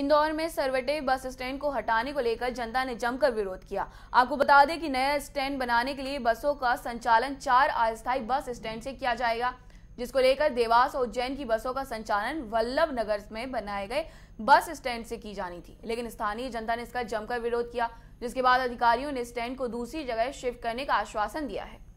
इंदौर में Sarwate bus stand को हटाने को लेकर जनता ने जमकर विरोध किया आपको बता दें कि नया स्टैंड बनाने के लिए बसों का संचालन चार अस्थायी बस स्टैंड से किया जाएगा जिसको लेकर देवास और उज्जैन की बसों का संचालन वल्लभ नगर में बनाए गए बस स्टैंड से की जानी थी लेकिन स्थानीय जनता ने इसका जमकर विरोध किया जिसके बाद अधिकारियों ने स्टैंड को दूसरी जगह शिफ्ट करने का आश्वासन दिया है